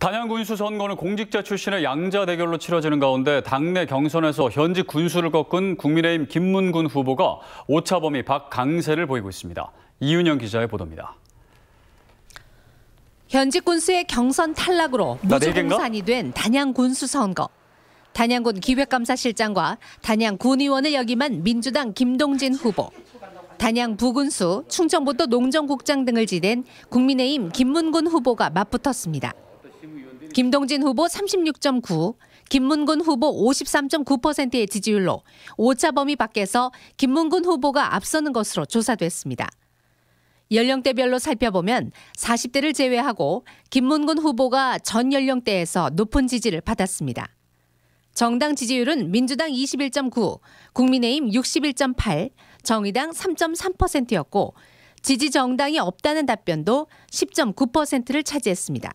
단양 군수 선거는 공직자 출신의 양자 대결로 치러지는 가운데 당내 경선에서 현직 군수를 꺾은 국민의힘 김문군 후보가 오차범위 박강세를 보이고 있습니다. 이윤영 기자의 보도입니다. 현직 군수의 경선 탈락으로 네 무주공산이 된 단양 군수 선거. 단양군 기획감사실장과 단양 군의원을 역임한 민주당 김동진 후보. 단양 부군수, 충청북도 농정국장 등을 지낸 국민의힘 김문군 후보가 맞붙었습니다. 김동진 후보 36.9, 김문근 후보 53.9%의 지지율로 오차 범위 밖에서 김문근 후보가 앞서는 것으로 조사됐습니다. 연령대별로 살펴보면 40대를 제외하고 김문근 후보가 전 연령대에서 높은 지지를 받았습니다. 정당 지지율은 민주당 21.9, 국민의힘 61.8, 정의당 3.3%였고 지지 정당이 없다는 답변도 10.9%를 차지했습니다.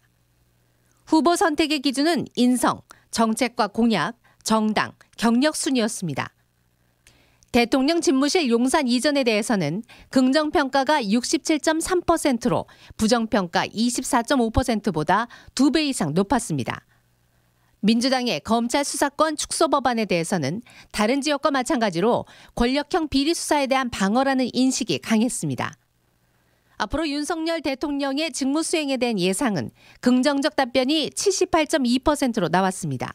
후보 선택의 기준은 인성, 정책과 공약, 정당, 경력 순이었습니다. 대통령 집무실 용산 이전에 대해서는 긍정평가가 67.3%로 부정평가 24.5%보다 2배 이상 높았습니다. 민주당의 검찰 수사권 축소 법안에 대해서는 다른 지역과 마찬가지로 권력형 비리 수사에 대한 방어라는 인식이 강했습니다. 앞으로 윤석열 대통령의 직무 수행에 대한 예상은 긍정적 답변이 78.2%로 나왔습니다.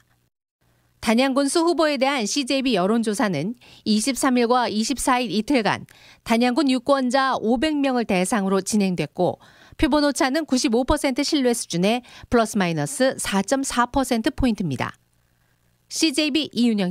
단양군수 후보에 대한 CJB 여론조사는 23일과 24일 이틀간 단양군 유권자 500명을 대상으로 진행됐고 표본 오차는 95% 신뢰 수준의 플러스 마이너스 4.4%포인트입니다. CJB 이윤영